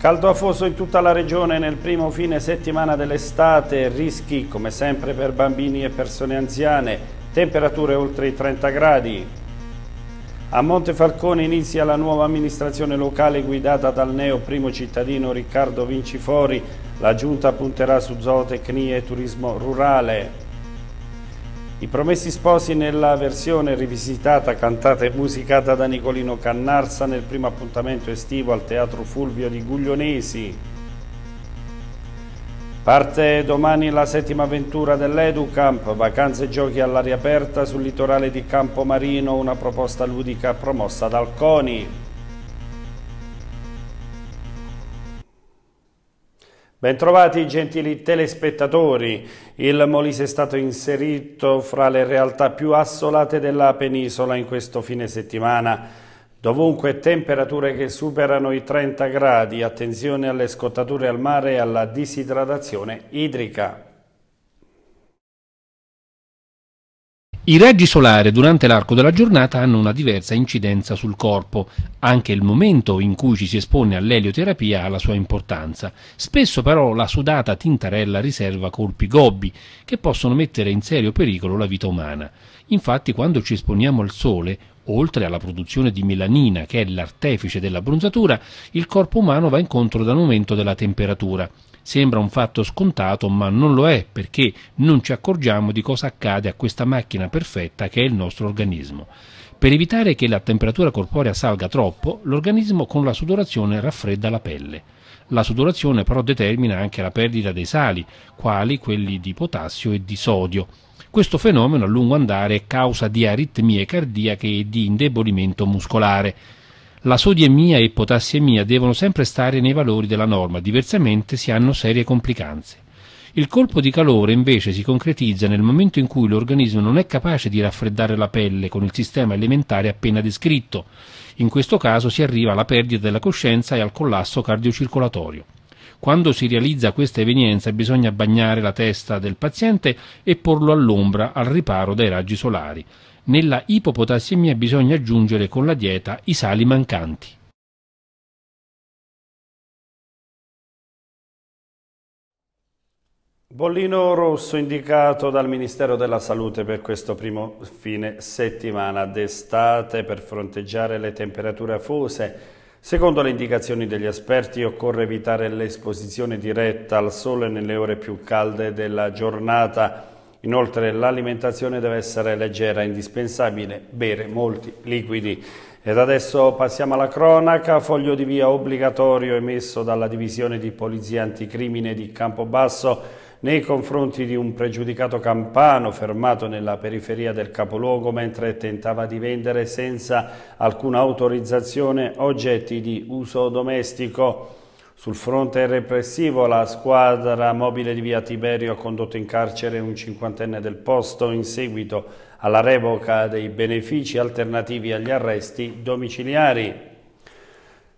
Caldo afoso in tutta la regione nel primo fine settimana dell'estate, rischi come sempre per bambini e persone anziane, temperature oltre i 30 gradi. A Montefalcone inizia la nuova amministrazione locale guidata dal neo primo cittadino Riccardo Vincifori, la giunta punterà su zootecnie e turismo rurale. I Promessi Sposi nella versione rivisitata, cantata e musicata da Nicolino Cannarsa nel primo appuntamento estivo al Teatro Fulvio di Guglionesi. Parte domani la settima avventura dell'EduCamp, vacanze e giochi all'aria aperta sul litorale di Campomarino, una proposta ludica promossa dal CONI. Bentrovati gentili telespettatori, il Molise è stato inserito fra le realtà più assolate della penisola in questo fine settimana. Dovunque temperature che superano i 30 gradi, attenzione alle scottature al mare e alla disidratazione idrica. I raggi solari durante l'arco della giornata hanno una diversa incidenza sul corpo, anche il momento in cui ci si espone all'elioterapia ha la sua importanza. Spesso però la sudata tintarella riserva colpi gobbi, che possono mettere in serio pericolo la vita umana. Infatti quando ci esponiamo al sole, oltre alla produzione di melanina, che è l'artefice della bronzatura, il corpo umano va incontro da un aumento della temperatura. Sembra un fatto scontato, ma non lo è, perché non ci accorgiamo di cosa accade a questa macchina perfetta che è il nostro organismo. Per evitare che la temperatura corporea salga troppo, l'organismo con la sudorazione raffredda la pelle. La sudorazione però determina anche la perdita dei sali, quali quelli di potassio e di sodio. Questo fenomeno a lungo andare è causa di aritmie cardiache e di indebolimento muscolare la sodiemia e potassiemia devono sempre stare nei valori della norma, diversamente si hanno serie complicanze. Il colpo di calore invece si concretizza nel momento in cui l'organismo non è capace di raffreddare la pelle con il sistema elementare appena descritto. In questo caso si arriva alla perdita della coscienza e al collasso cardiocircolatorio. Quando si realizza questa evenienza bisogna bagnare la testa del paziente e porlo all'ombra al riparo dai raggi solari. Nella ipopotassemia bisogna aggiungere con la dieta i sali mancanti. Bollino rosso indicato dal Ministero della Salute per questo primo fine settimana d'estate per fronteggiare le temperature afose Secondo le indicazioni degli esperti occorre evitare l'esposizione diretta al sole nelle ore più calde della giornata Inoltre l'alimentazione deve essere leggera, indispensabile bere molti liquidi. Ed adesso passiamo alla cronaca, foglio di via obbligatorio emesso dalla Divisione di Polizia Anticrimine di Campobasso nei confronti di un pregiudicato campano fermato nella periferia del capoluogo mentre tentava di vendere senza alcuna autorizzazione oggetti di uso domestico. Sul fronte repressivo la squadra mobile di via Tiberio ha condotto in carcere un cinquantenne del posto in seguito alla revoca dei benefici alternativi agli arresti domiciliari.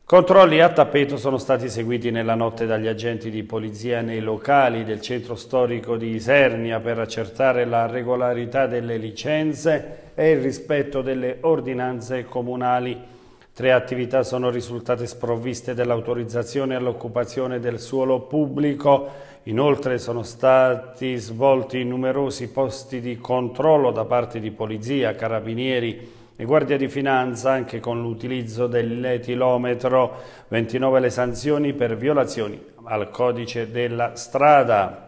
Controlli a tappeto sono stati seguiti nella notte dagli agenti di polizia nei locali del centro storico di Isernia per accertare la regolarità delle licenze e il rispetto delle ordinanze comunali. Tre attività sono risultate sprovviste dell'autorizzazione all'occupazione del suolo pubblico. Inoltre sono stati svolti numerosi posti di controllo da parte di polizia, carabinieri, e Guardia di Finanza anche con l'utilizzo dell'etilometro 29 le sanzioni per violazioni al codice della strada.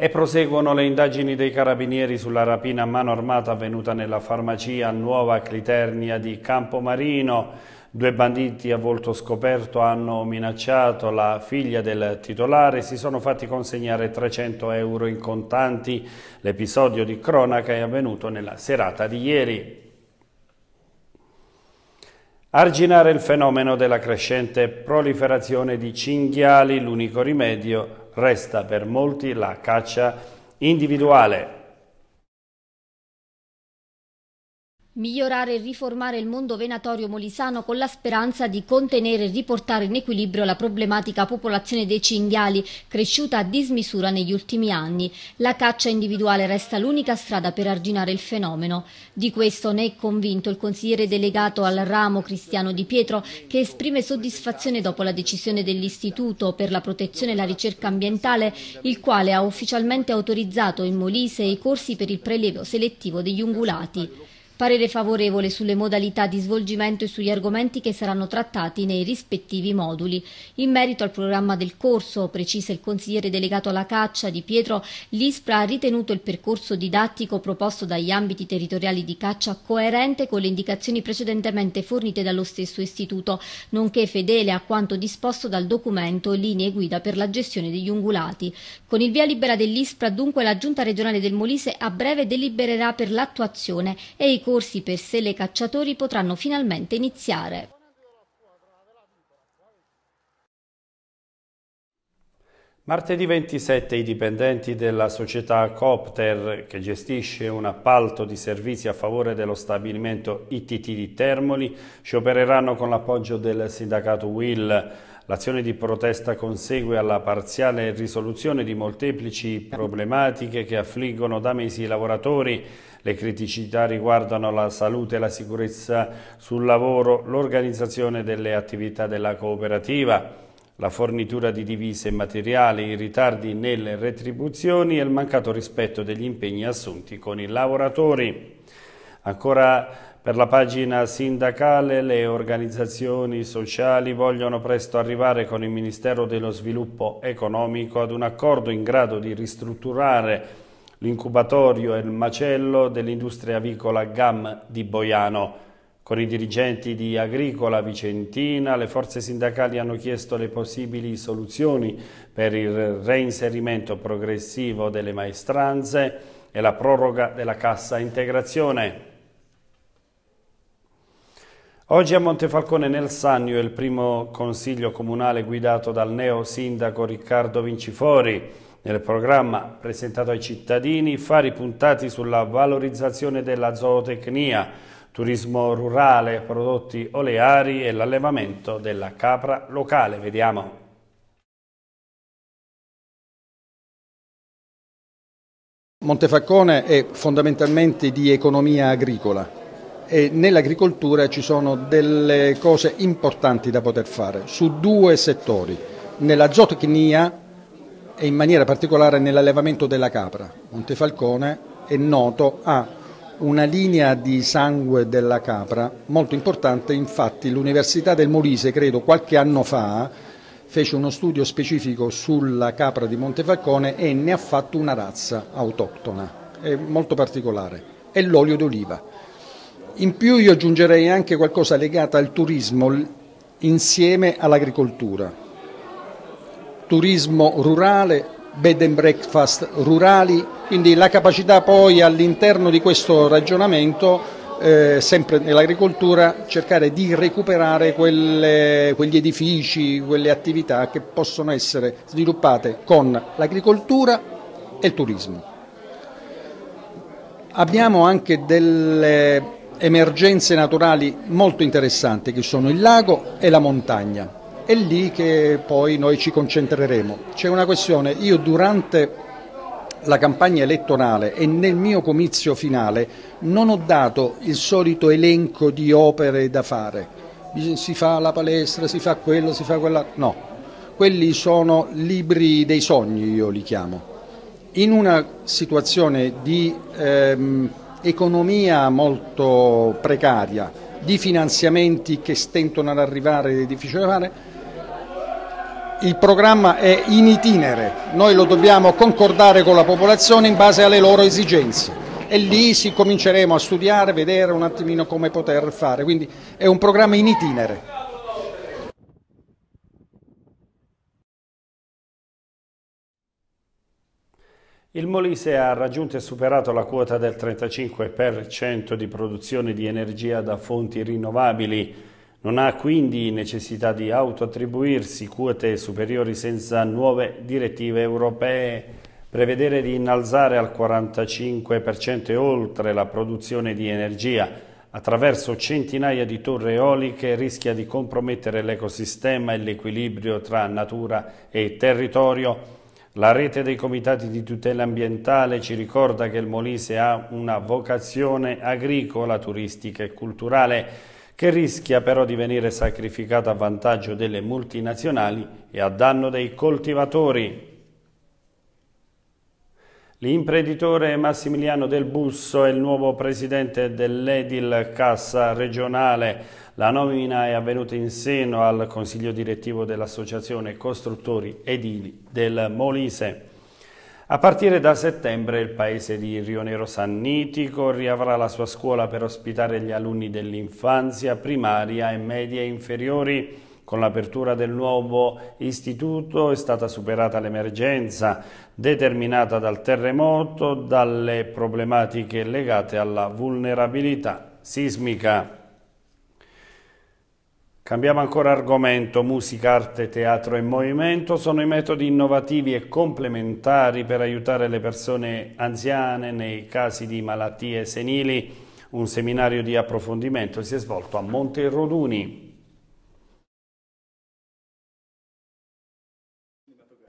E proseguono le indagini dei carabinieri sulla rapina a mano armata avvenuta nella farmacia Nuova Cliternia di Campomarino. Due banditi a volto scoperto hanno minacciato la figlia del titolare si sono fatti consegnare 300 euro in contanti. L'episodio di cronaca è avvenuto nella serata di ieri. Arginare il fenomeno della crescente proliferazione di cinghiali, l'unico rimedio Resta per molti la caccia individuale. Migliorare e riformare il mondo venatorio molisano con la speranza di contenere e riportare in equilibrio la problematica popolazione dei cinghiali, cresciuta a dismisura negli ultimi anni. La caccia individuale resta l'unica strada per arginare il fenomeno. Di questo ne è convinto il consigliere delegato al ramo Cristiano Di Pietro, che esprime soddisfazione dopo la decisione dell'Istituto per la protezione e la ricerca ambientale, il quale ha ufficialmente autorizzato in Molise i corsi per il prelievo selettivo degli ungulati. Parere favorevole sulle modalità di svolgimento e sugli argomenti che saranno trattati nei rispettivi moduli. In merito al programma del corso, precisa il consigliere delegato alla caccia di Pietro, l'ISPRA ha ritenuto il percorso didattico proposto dagli ambiti territoriali di caccia coerente con le indicazioni precedentemente fornite dallo stesso istituto, nonché fedele a quanto disposto dal documento Linee guida per la gestione degli ungulati. Con il via libera dell'ISPRA, dunque, la Giunta regionale del Molise a breve delibererà per l'attuazione e i corsi per sele cacciatori potranno finalmente iniziare. Martedì 27 i dipendenti della società Copter, che gestisce un appalto di servizi a favore dello stabilimento ITT di Termoli, sciopereranno con l'appoggio del sindacato Will. L'azione di protesta consegue alla parziale risoluzione di molteplici problematiche che affliggono da mesi i lavoratori. Le criticità riguardano la salute e la sicurezza sul lavoro, l'organizzazione delle attività della cooperativa la fornitura di divise e materiali, i ritardi nelle retribuzioni e il mancato rispetto degli impegni assunti con i lavoratori. Ancora per la pagina sindacale le organizzazioni sociali vogliono presto arrivare con il Ministero dello Sviluppo Economico ad un accordo in grado di ristrutturare l'incubatorio e il macello dell'industria avicola GAM di Boiano. Con i dirigenti di Agricola Vicentina le forze sindacali hanno chiesto le possibili soluzioni per il reinserimento progressivo delle maestranze e la proroga della cassa integrazione. Oggi a Montefalcone nel Sannio è il primo consiglio comunale guidato dal neo sindaco Riccardo Vincifori. Nel programma presentato ai cittadini fari puntati sulla valorizzazione della zootecnia, turismo rurale, prodotti oleari e l'allevamento della capra locale. Vediamo. Montefalcone è fondamentalmente di economia agricola e nell'agricoltura ci sono delle cose importanti da poter fare su due settori, nella zootecnia e in maniera particolare nell'allevamento della capra. Montefalcone è noto ha una linea di sangue della capra molto importante, infatti l'Università del Molise, credo qualche anno fa, fece uno studio specifico sulla capra di Montefalcone e ne ha fatto una razza autoctona, è molto particolare, è l'olio d'oliva in più io aggiungerei anche qualcosa legato al turismo insieme all'agricoltura. Turismo rurale, bed and breakfast rurali, quindi la capacità poi all'interno di questo ragionamento eh, sempre nell'agricoltura cercare di recuperare quelle, quegli edifici, quelle attività che possono essere sviluppate con l'agricoltura e il turismo. Abbiamo anche delle emergenze naturali molto interessanti che sono il lago e la montagna. È lì che poi noi ci concentreremo. C'è una questione, io durante la campagna elettorale e nel mio comizio finale non ho dato il solito elenco di opere da fare. Si fa la palestra, si fa quello, si fa quella. No, quelli sono libri dei sogni, io li chiamo. In una situazione di ehm, economia molto precaria, di finanziamenti che stentano ad arrivare ed è difficile fare, il programma è in itinere, noi lo dobbiamo concordare con la popolazione in base alle loro esigenze e lì si cominceremo a studiare, vedere un attimino come poter fare, quindi è un programma in itinere. Il Molise ha raggiunto e superato la quota del 35% di produzione di energia da fonti rinnovabili. Non ha quindi necessità di autoattribuirsi quote superiori senza nuove direttive europee. Prevedere di innalzare al 45% e oltre la produzione di energia attraverso centinaia di torri eoliche rischia di compromettere l'ecosistema e l'equilibrio tra natura e territorio la rete dei comitati di tutela ambientale ci ricorda che il Molise ha una vocazione agricola, turistica e culturale che rischia però di venire sacrificata a vantaggio delle multinazionali e a danno dei coltivatori. L'imprenditore Massimiliano Del Busso è il nuovo presidente dell'Edil Cassa regionale. La nomina è avvenuta in seno al consiglio direttivo dell'Associazione Costruttori Edili del Molise. A partire da settembre il paese di Rionero Sannitico riavrà la sua scuola per ospitare gli alunni dell'infanzia, primaria e medie inferiori. Con l'apertura del nuovo istituto è stata superata l'emergenza determinata dal terremoto, dalle problematiche legate alla vulnerabilità sismica. Cambiamo ancora argomento, musica, arte, teatro e movimento sono i metodi innovativi e complementari per aiutare le persone anziane nei casi di malattie senili. Un seminario di approfondimento si è svolto a Monte Roduni.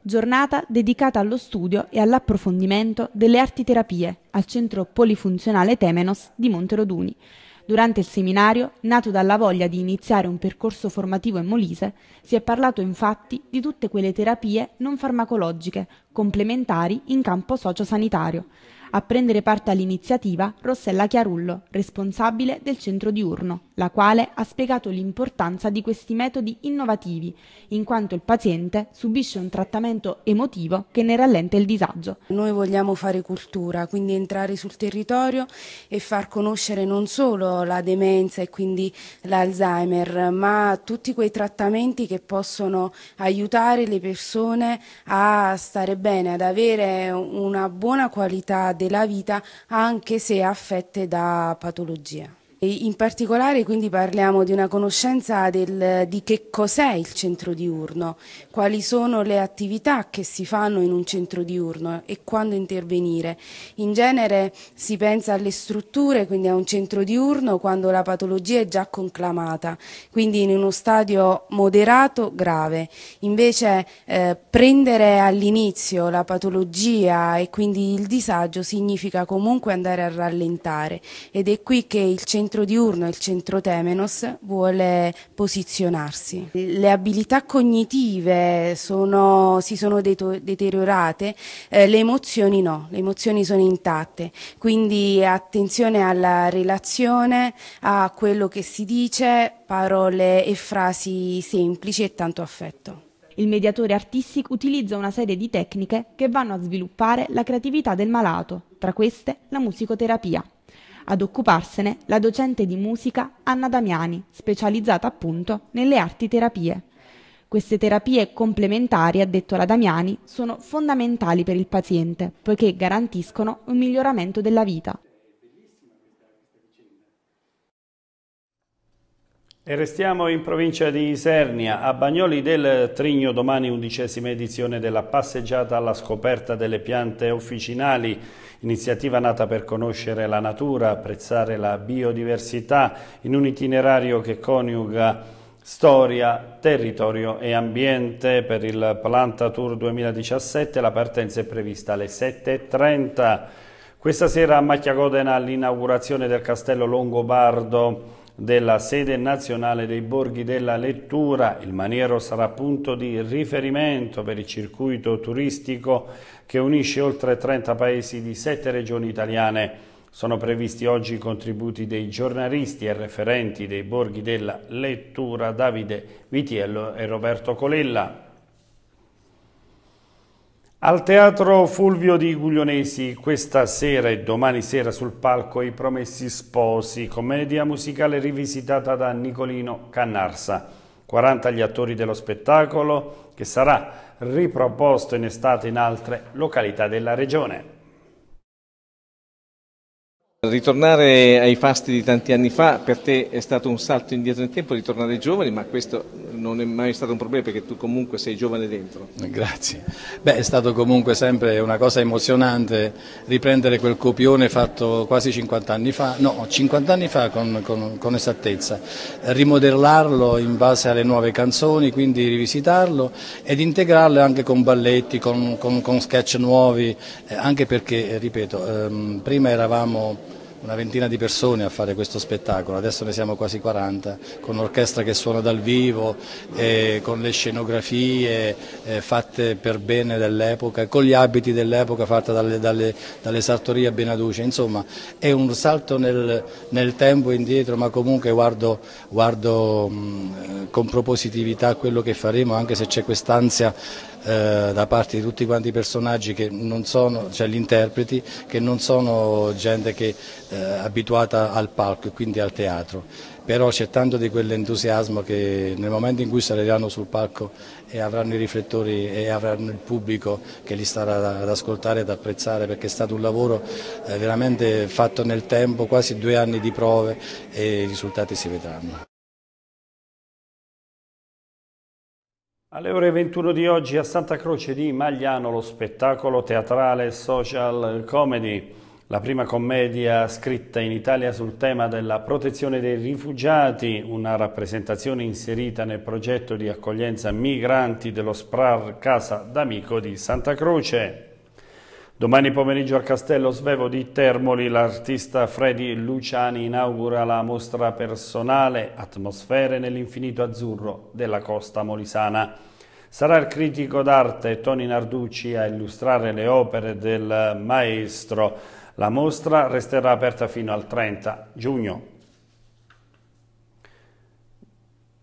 giornata dedicata allo studio e all'approfondimento delle arti terapie al centro polifunzionale Temenos di Monteroduni. Durante il seminario, nato dalla voglia di iniziare un percorso formativo in Molise, si è parlato infatti di tutte quelle terapie non farmacologiche complementari in campo sociosanitario. A prendere parte all'iniziativa Rossella Chiarullo, responsabile del centro diurno, la quale ha spiegato l'importanza di questi metodi innovativi, in quanto il paziente subisce un trattamento emotivo che ne rallenta il disagio. Noi vogliamo fare cultura, quindi entrare sul territorio e far conoscere non solo la demenza e quindi l'Alzheimer, ma tutti quei trattamenti che possono aiutare le persone a stare bene bene ad avere una buona qualità della vita anche se affette da patologie in particolare quindi parliamo di una conoscenza del, di che cos'è il centro diurno, quali sono le attività che si fanno in un centro diurno e quando intervenire. In genere si pensa alle strutture, quindi a un centro diurno quando la patologia è già conclamata, quindi in uno stadio moderato grave. Invece eh, prendere all'inizio la patologia e quindi il disagio significa comunque andare a rallentare ed è qui che il centro centro diurno, il centro Temenos, vuole posizionarsi. Le abilità cognitive sono, si sono deteriorate, eh, le emozioni no, le emozioni sono intatte, quindi attenzione alla relazione, a quello che si dice, parole e frasi semplici e tanto affetto. Il mediatore artistico utilizza una serie di tecniche che vanno a sviluppare la creatività del malato, tra queste la musicoterapia. Ad occuparsene la docente di musica Anna Damiani, specializzata appunto nelle arti terapie. Queste terapie complementari, ha detto la Damiani, sono fondamentali per il paziente, poiché garantiscono un miglioramento della vita. E restiamo in provincia di Isernia, a Bagnoli del Trigno domani undicesima edizione della passeggiata alla scoperta delle piante officinali, iniziativa nata per conoscere la natura, apprezzare la biodiversità in un itinerario che coniuga Storia, territorio e ambiente per il Planta Tour 2017, la partenza è prevista alle 7.30. Questa sera a Macchiagodena all'inaugurazione del Castello Longobardo della sede nazionale dei borghi della lettura. Il maniero sarà punto di riferimento per il circuito turistico che unisce oltre 30 paesi di 7 regioni italiane. Sono previsti oggi i contributi dei giornalisti e referenti dei borghi della lettura Davide Vitiello e Roberto Colella. Al Teatro Fulvio di Guglionesi questa sera e domani sera sul palco I Promessi Sposi, commedia musicale rivisitata da Nicolino Cannarsa. 40 gli attori dello spettacolo che sarà riproposto in estate in altre località della regione. Ritornare ai fasti di tanti anni fa per te è stato un salto indietro nel tempo, ritornare giovani, ma questo non è mai stato un problema perché tu comunque sei giovane dentro. Grazie. Beh, è stato comunque sempre una cosa emozionante riprendere quel copione fatto quasi 50 anni fa, no, 50 anni fa con, con, con esattezza, rimodellarlo in base alle nuove canzoni, quindi rivisitarlo ed integrarlo anche con balletti, con, con sketch nuovi, eh, anche perché, ripeto, ehm, prima eravamo una ventina di persone a fare questo spettacolo, adesso ne siamo quasi 40, con un'orchestra che suona dal vivo, con le scenografie eh, fatte per bene dell'epoca, con gli abiti dell'epoca fatta dalle, dalle, dalle, sartorie a Benaduce, insomma è un salto nel, nel tempo indietro ma comunque guardo, guardo mh, con propositività quello che faremo anche se c'è quest'ansia eh, da parte di tutti quanti i personaggi che non sono, cioè gli interpreti, che non sono gente che eh, abituata al palco e quindi al teatro, però c'è tanto di quell'entusiasmo che nel momento in cui saliranno sul palco e avranno i riflettori e avranno il pubblico che li starà ad ascoltare e ad apprezzare perché è stato un lavoro eh, veramente fatto nel tempo, quasi due anni di prove e i risultati si vedranno. Alle ore 21 di oggi a Santa Croce di Magliano lo spettacolo teatrale social comedy, la prima commedia scritta in Italia sul tema della protezione dei rifugiati, una rappresentazione inserita nel progetto di accoglienza migranti dello SPRAR Casa d'Amico di Santa Croce. Domani pomeriggio al Castello Svevo di Termoli l'artista Freddy Luciani inaugura la mostra personale Atmosfere nell'infinito azzurro della costa molisana. Sarà il critico d'arte Toni Narducci a illustrare le opere del maestro. La mostra resterà aperta fino al 30 giugno.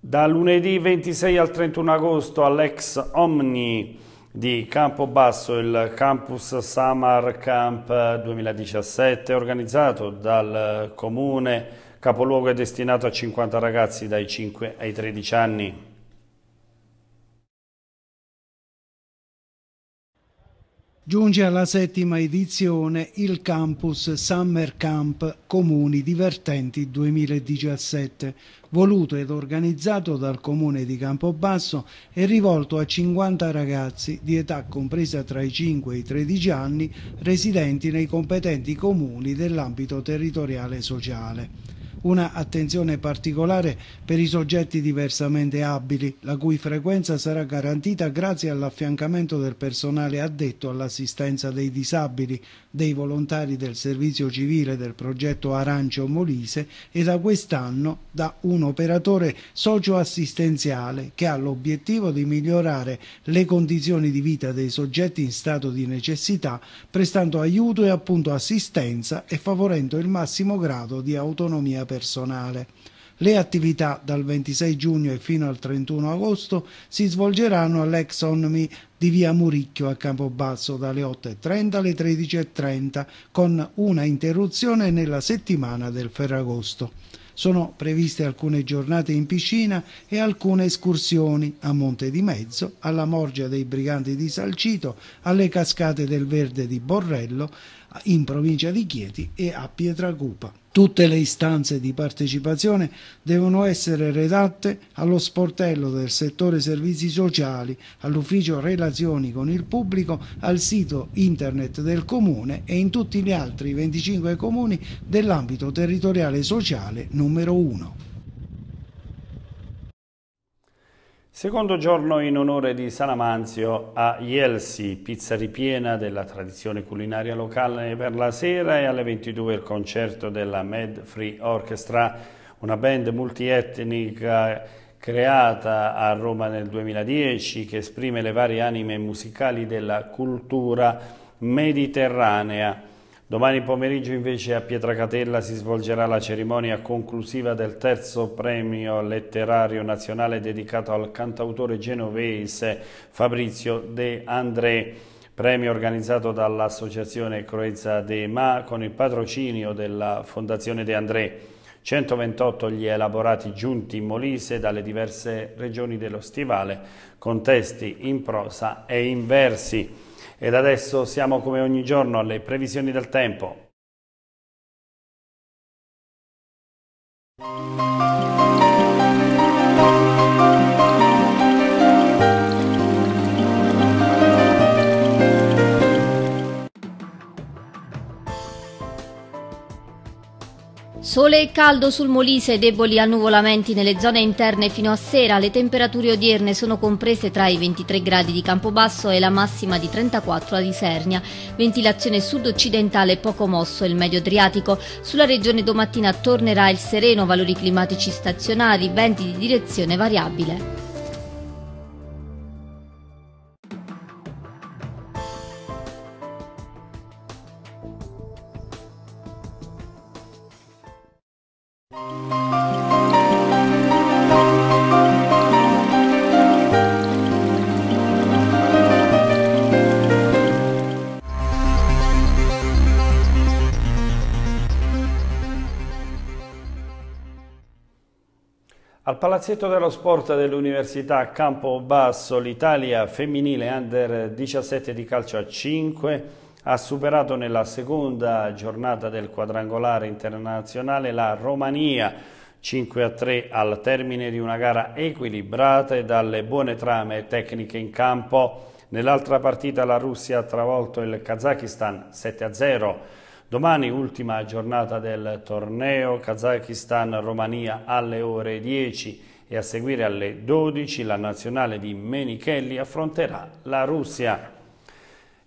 Da lunedì 26 al 31 agosto all'ex Omni di Campobasso, il Campus Samar Camp 2017 organizzato dal comune capoluogo è destinato a 50 ragazzi dai 5 ai 13 anni Giunge alla settima edizione il campus Summer Camp Comuni Divertenti 2017, voluto ed organizzato dal comune di Campobasso e rivolto a 50 ragazzi di età compresa tra i 5 e i 13 anni residenti nei competenti comuni dell'ambito territoriale sociale una attenzione particolare per i soggetti diversamente abili, la cui frequenza sarà garantita grazie all'affiancamento del personale addetto all'assistenza dei disabili, dei volontari del servizio civile del progetto Arancio Molise e da quest'anno da un operatore socioassistenziale che ha l'obiettivo di migliorare le condizioni di vita dei soggetti in stato di necessità, prestando aiuto e appunto assistenza e favorendo il massimo grado di autonomia personale personale. Le attività dal 26 giugno e fino al 31 agosto si svolgeranno all'ex all'Exonmi di via Muricchio a Campobasso dalle 8.30 alle 13.30 con una interruzione nella settimana del Ferragosto. Sono previste alcune giornate in piscina e alcune escursioni a Monte di Mezzo, alla Morgia dei Briganti di Salcito, alle Cascate del Verde di Borrello, in provincia di Chieti e a Pietracupa. Tutte le istanze di partecipazione devono essere redatte allo sportello del settore servizi sociali, all'ufficio relazioni con il pubblico, al sito internet del comune e in tutti gli altri 25 comuni dell'ambito territoriale sociale numero 1. Secondo giorno in onore di San Amanzio a Ielsi, pizza ripiena della tradizione culinaria locale per la sera e alle 22 il concerto della Med Free Orchestra, una band multietnica creata a Roma nel 2010 che esprime le varie anime musicali della cultura mediterranea. Domani pomeriggio invece a Pietracatella si svolgerà la cerimonia conclusiva del terzo premio letterario nazionale dedicato al cantautore genovese Fabrizio De André premio organizzato dall'Associazione Croezza De Ma con il patrocinio della Fondazione De André. 128 gli elaborati giunti in Molise dalle diverse regioni dello stivale, con testi in prosa e in versi. Ed adesso siamo come ogni giorno alle previsioni del tempo. Sole e caldo sul Molise, deboli annuvolamenti nelle zone interne fino a sera. Le temperature odierne sono comprese tra i 23 gradi di Campobasso e la massima di 34 a Isernia. Ventilazione sud-occidentale poco mosso il medio Adriatico. Sulla regione domattina tornerà il sereno, valori climatici stazionari, venti di direzione variabile. palazzetto dello sport dell'Università Campo Basso, l'Italia femminile under 17 di calcio a 5 ha superato nella seconda giornata del quadrangolare internazionale la Romania 5 a 3 al termine di una gara equilibrata e dalle buone trame tecniche in campo. Nell'altra partita la Russia ha travolto il Kazakistan 7 a 0. Domani ultima giornata del torneo Kazakistan-Romania alle ore 10 e a seguire alle 12 la nazionale di Menichelli affronterà la Russia.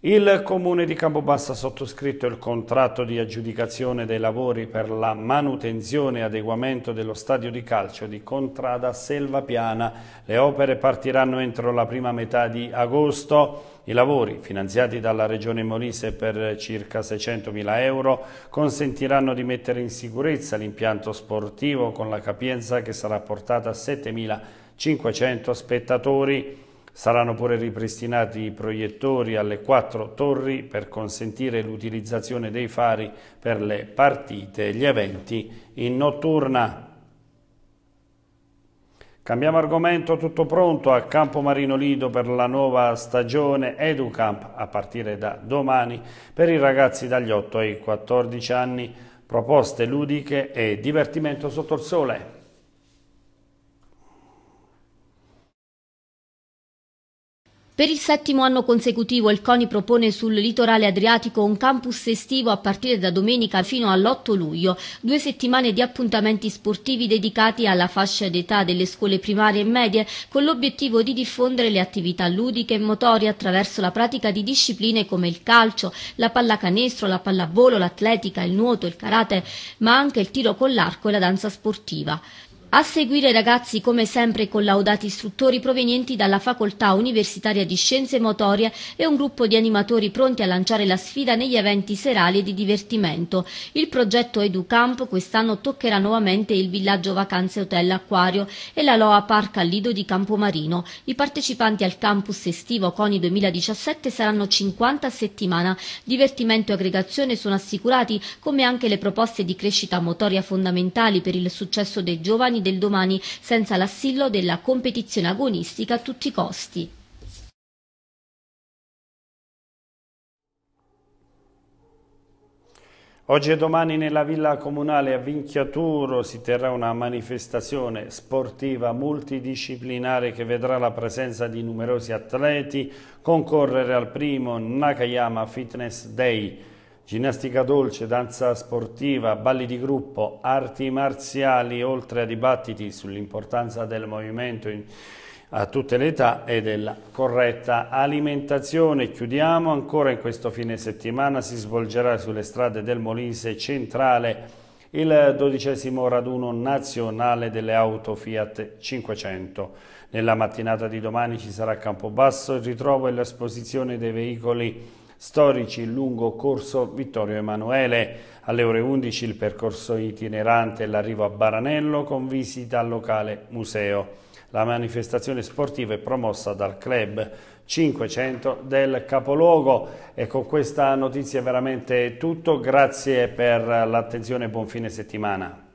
Il Comune di Campobasso ha sottoscritto il contratto di aggiudicazione dei lavori per la manutenzione e adeguamento dello stadio di calcio di Contrada Selva Piana. Le opere partiranno entro la prima metà di agosto. I lavori, finanziati dalla Regione Molise per circa 600.000 euro, consentiranno di mettere in sicurezza l'impianto sportivo con la capienza che sarà portata a 7.500 spettatori. Saranno pure ripristinati i proiettori alle quattro torri per consentire l'utilizzazione dei fari per le partite e gli eventi in notturna. Cambiamo argomento, tutto pronto a Campo Marino Lido per la nuova stagione EduCamp a partire da domani per i ragazzi dagli 8 ai 14 anni, proposte ludiche e divertimento sotto il sole. Per il settimo anno consecutivo il CONI propone sul litorale adriatico un campus estivo a partire da domenica fino all'8 luglio, due settimane di appuntamenti sportivi dedicati alla fascia d'età delle scuole primarie e medie con l'obiettivo di diffondere le attività ludiche e motorie attraverso la pratica di discipline come il calcio, la pallacanestro, la pallavolo, l'atletica, il nuoto, il karate, ma anche il tiro con l'arco e la danza sportiva. A seguire ragazzi come sempre collaudati istruttori provenienti dalla Facoltà Universitaria di Scienze Motorie e un gruppo di animatori pronti a lanciare la sfida negli eventi serali e di divertimento. Il progetto EduCamp quest'anno toccherà nuovamente il villaggio Vacanze Hotel Acquario e la Loa Park al Lido di Campomarino. I partecipanti al campus estivo CONI 2017 saranno 50 a settimana. Divertimento e aggregazione sono assicurati come anche le proposte di crescita motoria fondamentali per il successo dei giovani giovani del domani, senza l'assillo della competizione agonistica a tutti i costi. Oggi e domani nella villa comunale a Vinchiaturo si terrà una manifestazione sportiva multidisciplinare che vedrà la presenza di numerosi atleti concorrere al primo Nakayama Fitness Day ginnastica dolce, danza sportiva, balli di gruppo, arti marziali, oltre a dibattiti sull'importanza del movimento in, a tutte le età e della corretta alimentazione. Chiudiamo ancora in questo fine settimana, si svolgerà sulle strade del Molise centrale il dodicesimo raduno nazionale delle auto Fiat 500. Nella mattinata di domani ci sarà Campobasso il ritrovo e l'esposizione dei veicoli storici lungo corso Vittorio Emanuele. Alle ore 11 il percorso itinerante e l'arrivo a Baranello con visita al locale museo. La manifestazione sportiva è promossa dal club 500 del capoluogo e con questa notizia è veramente tutto, grazie per l'attenzione e buon fine settimana.